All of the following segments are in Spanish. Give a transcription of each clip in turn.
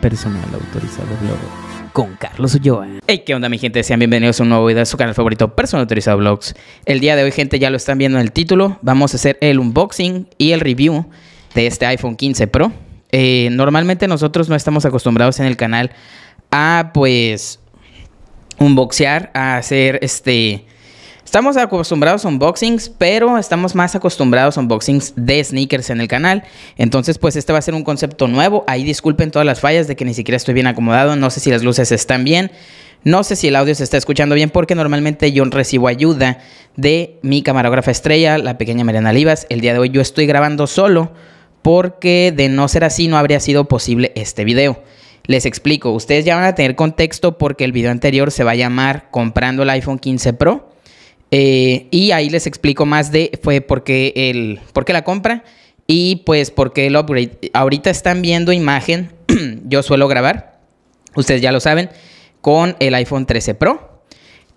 personal autorizado blog con Carlos Ulloa. Hey, ¿qué onda mi gente? Sean bienvenidos a un nuevo video de su canal favorito Personal Autorizado Blogs. El día de hoy gente ya lo están viendo en el título. Vamos a hacer el unboxing y el review de este iPhone 15 Pro. Eh, normalmente nosotros no estamos acostumbrados en el canal a pues unboxear, a hacer este Estamos acostumbrados a unboxings, pero estamos más acostumbrados a unboxings de sneakers en el canal. Entonces, pues este va a ser un concepto nuevo. Ahí disculpen todas las fallas de que ni siquiera estoy bien acomodado. No sé si las luces están bien. No sé si el audio se está escuchando bien porque normalmente yo recibo ayuda de mi camarógrafa estrella, la pequeña Mariana Libas El día de hoy yo estoy grabando solo porque de no ser así no habría sido posible este video. Les explico, ustedes ya van a tener contexto porque el video anterior se va a llamar comprando el iPhone 15 Pro eh, y ahí les explico más de fue por qué, el, por la compra y pues por qué el upgrade. Ahorita están viendo imagen, yo suelo grabar, ustedes ya lo saben, con el iPhone 13 Pro.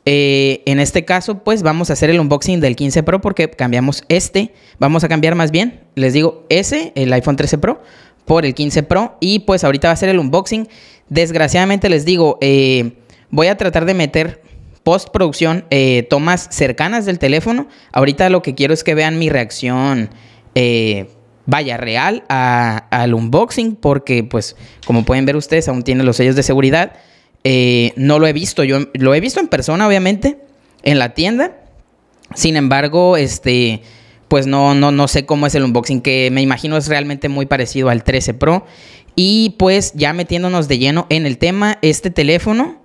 Eh, en este caso, pues vamos a hacer el unboxing del 15 Pro porque cambiamos este. Vamos a cambiar más bien, les digo, ese, el iPhone 13 Pro, por el 15 Pro. Y pues ahorita va a ser el unboxing. Desgraciadamente les digo, eh, voy a tratar de meter postproducción, eh, tomas cercanas del teléfono. Ahorita lo que quiero es que vean mi reacción. Eh, vaya real al unboxing porque pues como pueden ver ustedes aún tiene los sellos de seguridad eh, no lo he visto yo lo he visto en persona obviamente en la tienda sin embargo este pues no no no sé cómo es el unboxing que me imagino es realmente muy parecido al 13 Pro y pues ya metiéndonos de lleno en el tema este teléfono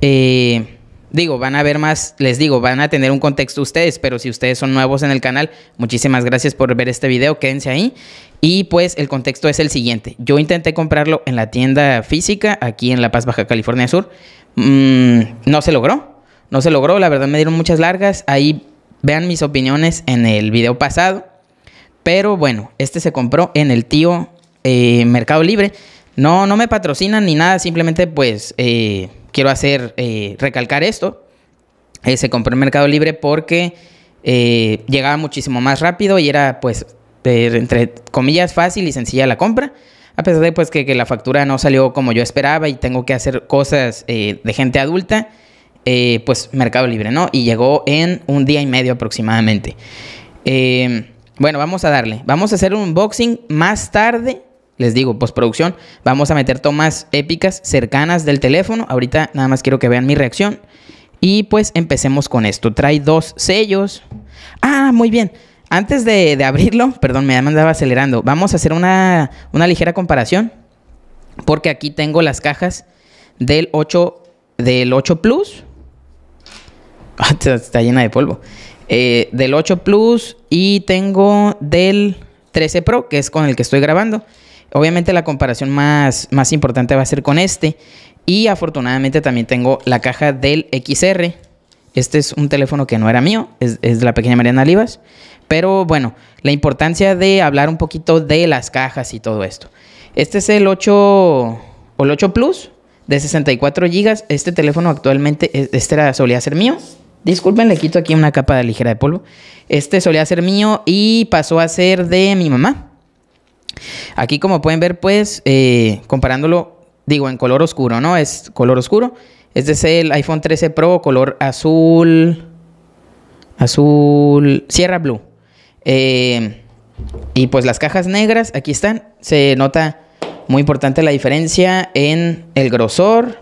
eh, Digo, van a ver más, les digo, van a tener un contexto ustedes, pero si ustedes son nuevos en el canal, muchísimas gracias por ver este video, quédense ahí. Y pues el contexto es el siguiente. Yo intenté comprarlo en la tienda física aquí en La Paz, Baja California Sur. Mm, no se logró, no se logró, la verdad me dieron muchas largas. Ahí vean mis opiniones en el video pasado. Pero bueno, este se compró en el tío eh, Mercado Libre. No, no me patrocinan ni nada, simplemente pues... Eh, quiero hacer, eh, recalcar esto. Eh, se compró en Mercado Libre porque eh, llegaba muchísimo más rápido y era, pues, entre comillas, fácil y sencilla la compra. A pesar de pues, que, que la factura no salió como yo esperaba y tengo que hacer cosas de gente adulta, pues Mercado Libre, ¿no? Y llegó en un día y medio aproximadamente. bueno, vamos a darle. Vamos a hacer un unboxing más tarde les digo, postproducción, vamos a meter tomas épicas cercanas del teléfono. Ahorita nada más quiero que vean mi reacción. Y pues empecemos con esto. Trae dos sellos. Ah, muy bien. Antes de, abrirlo, perdón, me andaba acelerando. Vamos a hacer una, ligera comparación. Porque aquí tengo las cajas del 8, del 8 Plus. Ah, está llena de polvo. Eh, del 8 Plus y tengo del 13 Pro, que es con el que estoy grabando. Obviamente la comparación más, más importante va a ser con este. Y afortunadamente también tengo la caja del XR. Este es un teléfono que no era mío, es, de la pequeña Mariana Livas. Pero bueno, la importancia de hablar un poquito de las cajas y todo esto. Este es el 8 o el 8 Plus de 64 GB. Este teléfono actualmente, e, este era, solía ser mío. Disculpen, le quito aquí una capa de ligera de polvo. Este solía ser mío y pasó a ser de mi mamá. Aquí como pueden ver, pues eh, comparándolo, digo, en color oscuro, ¿no? Es color oscuro. Este es el iPhone 13 Pro color azul, azul, Sierra Blue. Eh, y pues las cajas negras, aquí están. Se nota muy importante la diferencia en el grosor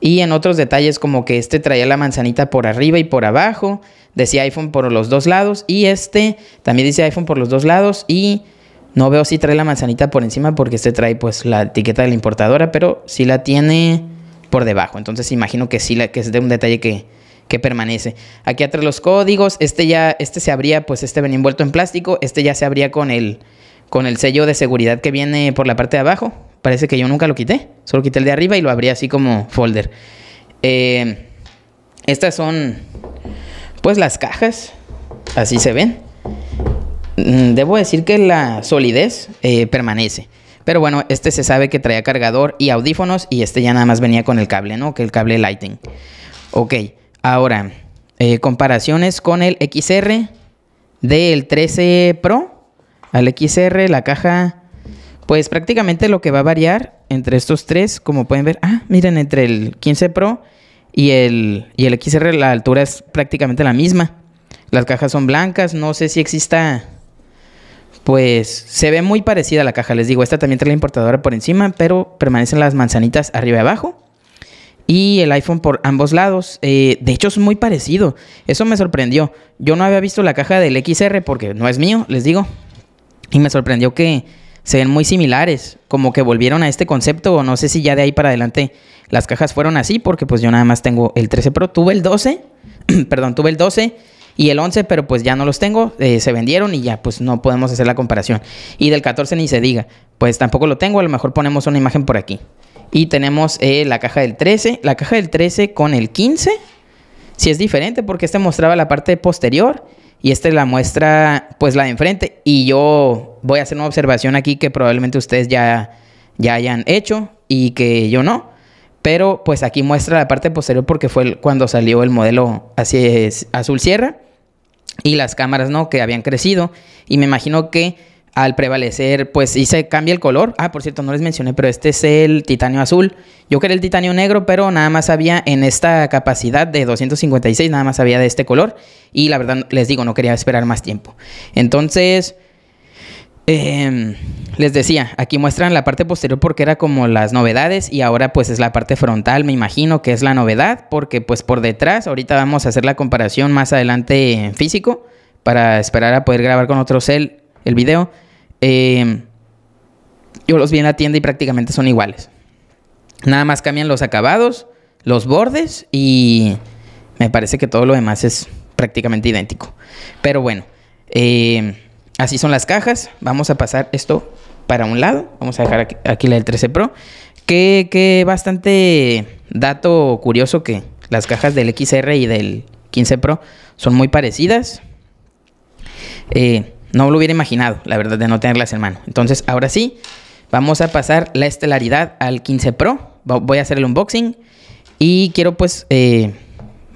y en otros detalles como que este traía la manzanita por arriba y por abajo. Decía iPhone por los dos lados y este también dice iPhone por los dos lados y no veo si trae la manzanita por encima porque este trae pues la etiqueta de la importadora, pero sí la tiene por debajo. Entonces imagino que sí, que es de un detalle que, permanece. Aquí atrás los códigos, este ya, este se abría, pues este venía envuelto en plástico, este ya se abría con el, con el sello de seguridad que viene por la parte de abajo. Parece que yo nunca lo quité, solo quité el de arriba y lo abría así como folder. Eh, estas son, pues las cajas, así se ven. Mm, debo decir que la solidez eh, permanece. Pero bueno, este se sabe que traía cargador y audífonos y este ya nada más venía con el cable, ¿no? Que el cable Lighting. Ok, ahora, eh, comparaciones con el XR del 13 Pro al XR, la caja, pues prácticamente lo que va a variar entre estos tres, como pueden ver, ah, miren, entre el 15 Pro y el, y el XR la altura es prácticamente la misma. Las cajas son blancas, no sé si exista pues se ve muy parecida a la caja. Les digo, esta también trae la importadora por encima, pero permanecen las manzanitas arriba y abajo. Y el iPhone por ambos lados. Eh, de hecho, es muy parecido. Eso me sorprendió. Yo no había visto la caja del XR porque no es mío, les digo. Y me sorprendió que se ven muy similares. Como que volvieron a este concepto. O no sé si ya de ahí para adelante las cajas fueron así. Porque pues yo nada más tengo el 13 Pro. Tuve el 12. perdón, tuve el 12 y el 11, pero pues ya no los tengo, eh, se vendieron y ya pues no podemos hacer la comparación. Y del 14 ni se diga, pues tampoco lo tengo, a lo mejor ponemos una imagen por aquí. Y tenemos eh, la caja del 13, la caja del 13 con el 15, si es diferente porque este mostraba la parte posterior y este la muestra pues la de enfrente y yo voy a hacer una observación aquí que probablemente ustedes ya, ya hayan hecho y que yo no. Pero pues aquí muestra la parte posterior porque fue cuando salió el modelo así azul sierra y las cámaras, ¿no? Que habían crecido y me imagino que al prevalecer, pues sí se cambia el color. Ah, por cierto, no les mencioné, pero este es el titanio azul. Yo quería el titanio negro, pero nada más había en esta capacidad de 256, nada más había de este color. Y la verdad, les digo, no quería esperar más tiempo. Entonces, Em, les decía, aquí muestran la parte posterior porque era como las novedades y ahora pues es la parte frontal, me imagino que es la novedad, porque pues por detrás, ahorita vamos a hacer la comparación más adelante en físico para esperar a poder grabar con otro cel el video. Em, yo los vi en la tienda y prácticamente son iguales. Nada más cambian los acabados, los bordes y me parece que todo lo demás es prácticamente idéntico. Pero bueno, eh, Así son las cajas. Vamos a pasar esto para un lado. Vamos a dejar aquí, la del 13 Pro. Que, bastante dato curioso que las cajas del XR y del 15 Pro son muy parecidas. Eh, no lo hubiera imaginado, la verdad, de no tenerlas en mano. Entonces, ahora sí, vamos a pasar la estelaridad al 15 Pro. Voy a hacer el unboxing y quiero pues, eh,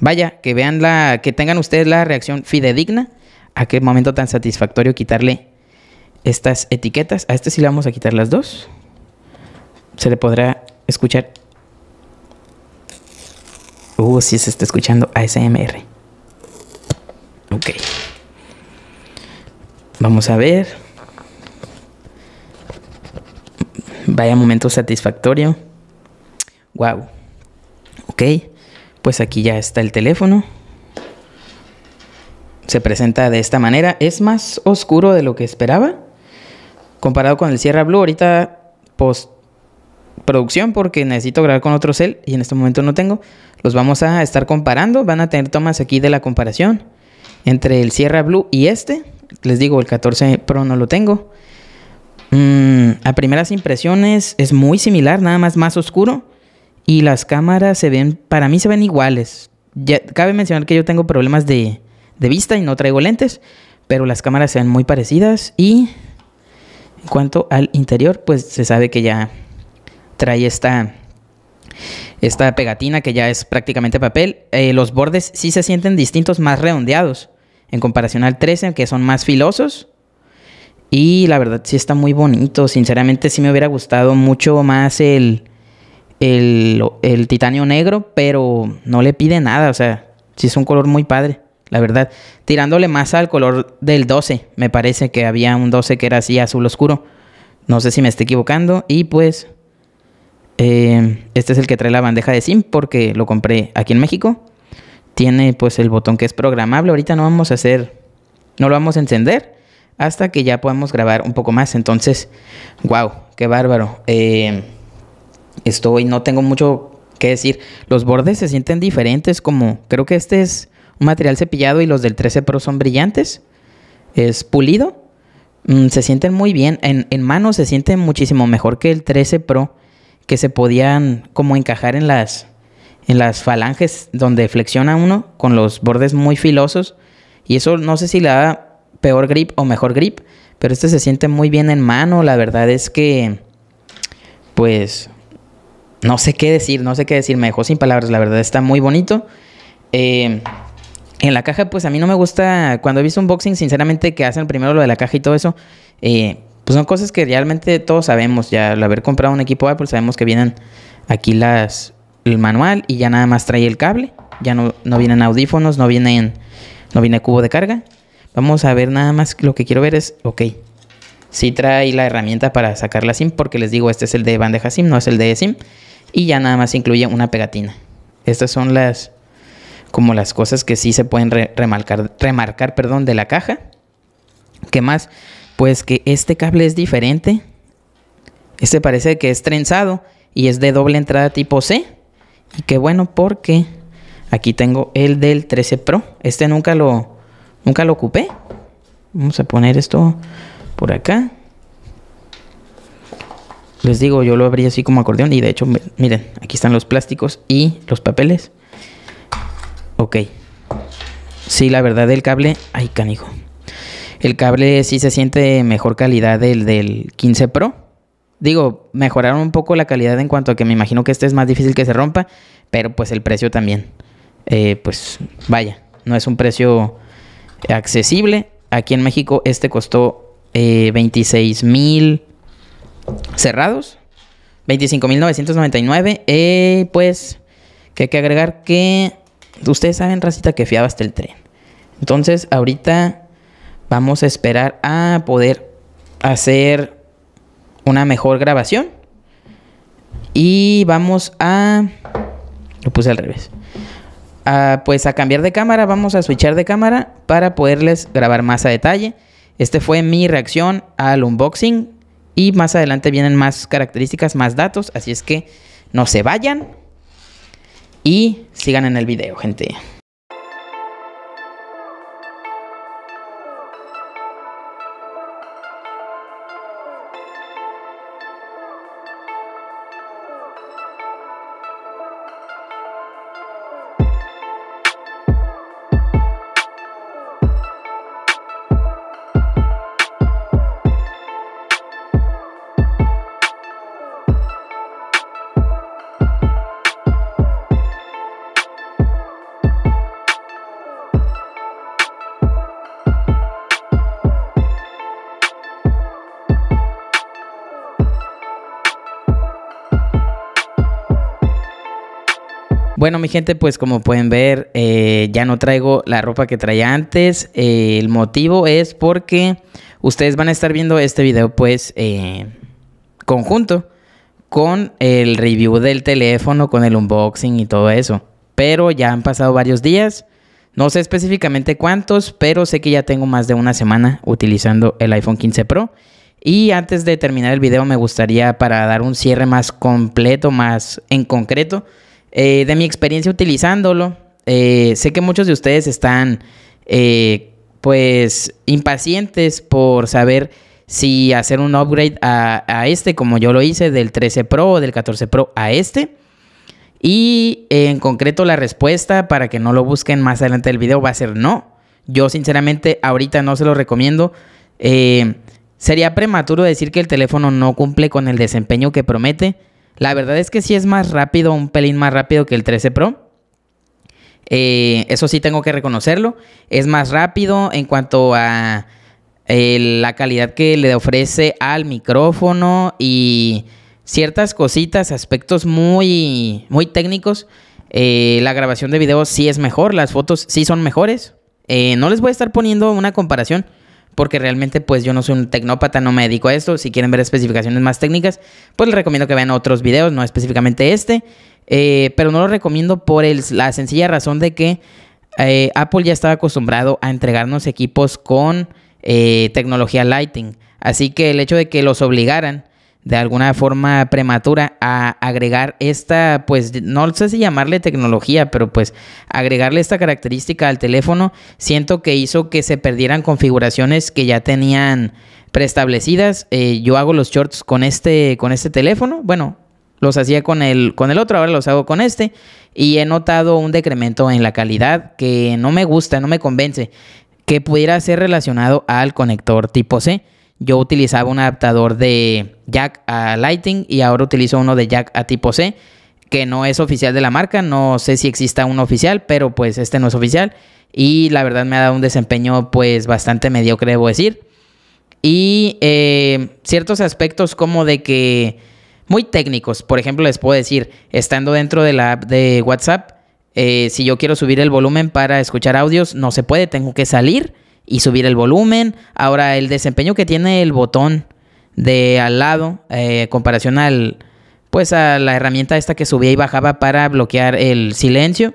vaya, que vean la, que tengan ustedes la reacción fidedigna a qué momento tan satisfactorio quitarle estas etiquetas. A este sí le vamos a quitar las dos. Se le podrá escuchar. Uh, sí se está escuchando ASMR. Ok. Vamos a ver. Vaya momento satisfactorio. Wow. Ok. Pues aquí ya está el teléfono se presenta de esta manera. Es más oscuro de lo que esperaba. Comparado con el Sierra Blue, ahorita post producción porque necesito grabar con otro cel y en este momento no tengo. Los vamos a estar comparando. Van a tener tomas aquí de la comparación entre el Sierra Blue y este. Les digo, el 14 Pro no lo tengo. Mm, a primeras impresiones es muy similar, nada más más oscuro. Y las cámaras se ven, para mí se ven iguales. cabe mencionar que yo tengo problemas de, de vista y no traigo lentes, pero las cámaras se muy parecidas y en cuanto al interior, pues se sabe que ya trae esta esta pegatina que ya es prácticamente papel. Eh, los bordes sí se sienten distintos, más redondeados en comparación al 13, que son más filosos. Y la verdad sí está muy bonito. Sinceramente sí me hubiera gustado mucho más el, el, el titanio negro, pero no le pide nada. O sea, sí es un color muy padre la verdad. Tirándole más al color del 12, me parece que había un 12 que era así azul oscuro. No sé si me estoy equivocando. Y pues, eh, este es el que trae la bandeja de SIM porque lo compré aquí en México. Tiene pues el botón que es programable. Ahorita no vamos a hacer, no lo vamos a encender hasta que ya podamos grabar un poco más. Entonces, wow, qué bárbaro. Eh, estoy, no tengo mucho que decir. Los bordes se sienten diferentes, como creo que este es un material cepillado y los del 13 Pro son brillantes. Es pulido. Mm, se sienten muy bien. En, en mano se sienten muchísimo mejor que el 13 Pro, que se podían como encajar en las, en las falanges donde flexiona uno con los bordes muy filosos. Y eso no sé si le da peor grip o mejor grip, pero este se siente muy bien en mano. La verdad es que, pues, no sé qué decir, no sé qué decir. Me dejó sin palabras, la verdad está muy bonito. Eh, en la caja, pues a mí no me gusta, cuando he visto unboxing, sinceramente, que hacen primero lo de la caja y todo eso, eh, pues son cosas que realmente todos sabemos, ya al haber comprado un equipo Apple sabemos que vienen aquí las, el manual y ya nada más trae el cable, ya no, no vienen audífonos, no vienen, no viene cubo de carga. Vamos a ver nada más, lo que quiero ver es, ok, sí trae la herramienta para sacar la SIM, porque les digo, este es el de bandeja SIM, no es el de SIM, y ya nada más incluye una pegatina. Estas son las como las cosas que sí se pueden remarcar, remarcar perdón, de la caja. Que más? Pues que este cable es diferente. Este parece que es trenzado y es de doble entrada tipo C. Y qué bueno porque aquí tengo el del 13 Pro. Este nunca lo, nunca lo ocupé. Vamos a poner esto por acá. Les digo, yo lo abrí así como acordeón y de hecho, miren, aquí están los plásticos y los papeles. Ok. Sí, la verdad, el cable. Ay, canijo. El cable sí se siente mejor calidad del, del 15 Pro. Digo, mejoraron un poco la calidad en cuanto a que me imagino que este es más difícil que se rompa, pero pues el precio también. Eh, pues vaya, no es un precio accesible. Aquí en México este costó eh, 26 mil cerrados. 25.999. Eh, pues, que hay que agregar que Ustedes saben, racita, que fiaba hasta el tren. Entonces, ahorita vamos a esperar a poder hacer una mejor grabación. Y vamos a... Lo puse al revés. pues a cambiar de cámara, vamos a switchar de cámara para poderles grabar más a detalle. Este fue mi reacción al unboxing y más adelante vienen más características, más datos, así es que no se vayan. Y sigan en el video, gente. Bueno, mi gente, pues como pueden ver, eh, ya no traigo la ropa que traía antes. Eh, el motivo es porque ustedes van a estar viendo este video, pues, eh, conjunto con el review del teléfono, con el unboxing y todo eso. Pero ya han pasado varios días. No sé específicamente cuántos, pero sé que ya tengo más de una semana utilizando el iPhone 15 Pro. Y antes de terminar el video me gustaría para dar un cierre más completo, más en concreto, eh, de mi experiencia utilizándolo, eh, sé que muchos de ustedes están eh, pues impacientes por saber si hacer un upgrade a, este, como yo lo hice, del 13 Pro o del 14 Pro a este. Y en concreto la respuesta, para que no lo busquen más adelante del video, va a ser no. Yo sinceramente ahorita no se lo recomiendo. sería prematuro decir que el teléfono no cumple con el desempeño que promete. La verdad es que sí es más rápido, un pelín más rápido que el 13 Pro. Eh, eso sí tengo que reconocerlo. Es más rápido en cuanto a la calidad que le ofrece al micrófono y ciertas cositas, aspectos muy, muy técnicos. Eh, la grabación de videos sí es mejor, las fotos sí son mejores. Eh, no les voy a estar poniendo una comparación porque realmente pues yo no soy un tecnópata, no me dedico a esto. Si quieren ver especificaciones más técnicas, pues les recomiendo que vean otros videos, no específicamente este, eh, pero no lo recomiendo por la sencilla razón de que eh, Apple ya estaba acostumbrado a entregarnos equipos con eh, tecnología Lighting, así que el hecho de que los obligaran de alguna forma prematura a agregar esta, pues no sé si llamarle tecnología, pero pues agregarle esta característica al teléfono, siento que hizo que se perdieran configuraciones que ya tenían preestablecidas. Eh, yo hago los shorts con este, con este teléfono, bueno, los hacía con el, con el otro, ahora los hago con este y he notado un decremento en la calidad que no me gusta, no me convence, que pudiera ser relacionado al conector tipo C yo utilizaba un adaptador de jack a lighting y ahora utilizo uno de jack a tipo C, que no es oficial de la marca, no sé si exista uno oficial, pero pues este no es oficial y la verdad me ha dado un desempeño pues bastante mediocre, debo decir. Y eh, ciertos aspectos como de que muy técnicos, por ejemplo les puedo decir, estando dentro de la app de WhatsApp, eh, si yo quiero subir el volumen para escuchar audios, no se puede, tengo que salir y subir el volumen. Ahora, el desempeño que tiene el botón de al lado, eh, comparación al, pues a la herramienta esta que subía y bajaba para bloquear el silencio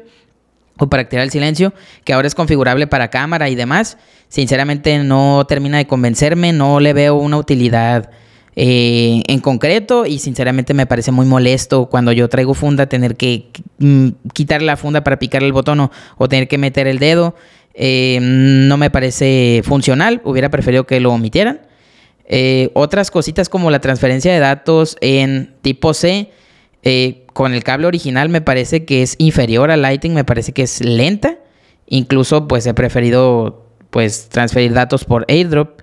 o para activar el silencio, que ahora es configurable para cámara y demás. Sinceramente no termina de convencerme, no le veo una utilidad eh, en concreto y sinceramente me parece muy molesto cuando yo traigo funda tener que mm, quitar la funda para picar el botón o tener que meter el dedo. Eh, no me parece funcional, hubiera preferido que lo omitieran. Eh, otras cositas como la transferencia de datos en tipo C eh, con el cable original me parece que es inferior a Lighting, me parece que es lenta. Incluso pues he preferido pues transferir datos por AirDrop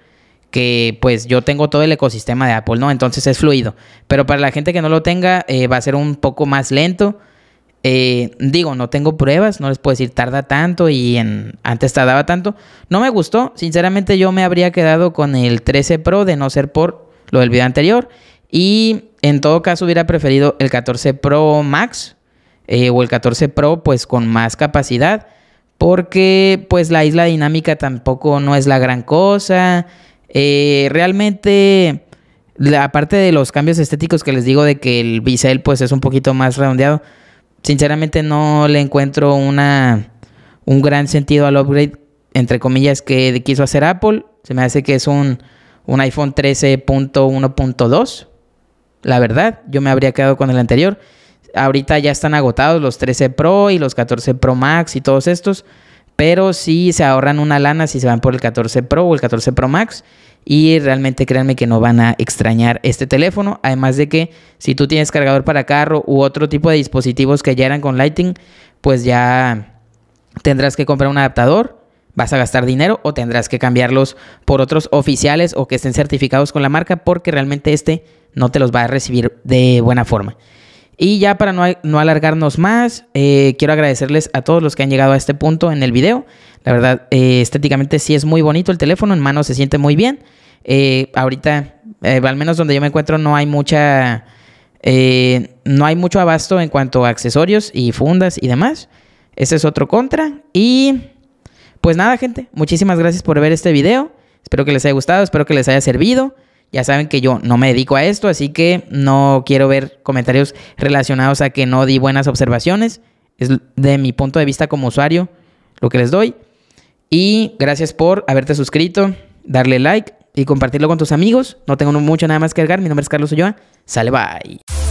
que pues yo tengo todo el ecosistema de Apple, ¿no? Entonces es fluido. Pero para la gente que no lo tenga va a ser un poco más lento. Eh, digo, no tengo pruebas, no les puedo decir tarda tanto y en, antes tardaba tanto. No me gustó, sinceramente yo me habría quedado con el 13 Pro de no ser por lo del video anterior. Y en todo caso hubiera preferido el 14 Pro Max eh, o el 14 Pro pues con más capacidad. Porque pues la isla dinámica tampoco no es la gran cosa. Eh, realmente aparte de los cambios estéticos que les digo de que el bisel pues es un poquito más redondeado, sinceramente no le encuentro una, un gran sentido al upgrade, entre comillas, que quiso hacer Apple. Se me hace que es un, un iPhone 13.1.2. La verdad, yo me habría quedado con el anterior. Ahorita ya están agotados los 13 Pro y los 14 Pro Max y todos estos. Pero sí se ahorran una lana si se van por el 14 Pro o el 14 Pro Max y realmente créanme que no van a extrañar este teléfono. Además de que si tú tienes cargador para carro u otro tipo de dispositivos que ya eran con Lighting, pues ya tendrás que comprar un adaptador, vas a gastar dinero o tendrás que cambiarlos por otros oficiales o que estén certificados con la marca porque realmente este no te los va a recibir de buena forma. Y ya para no, alargarnos más, eh, quiero agradecerles a todos los que han llegado a este punto en el video. La verdad, eh, estéticamente sí es muy bonito el teléfono, en mano se siente muy bien. Eh, ahorita, eh, al menos donde yo me encuentro, no hay mucha. no hay mucho abasto en cuanto a accesorios y fundas y demás. Ese es otro contra. Y pues nada, gente, muchísimas gracias por ver este video. Espero que les haya gustado, espero que les haya servido. Ya saben que yo no me dedico a esto, así que no quiero ver comentarios relacionados a que no di buenas observaciones. Es de mi punto de vista como usuario lo que les doy. Y gracias por haberte suscrito, darle like y compartirlo con tus amigos. No tengo mucho nada más que agregar. Mi nombre es Carlos Ulloa. Sale, bye.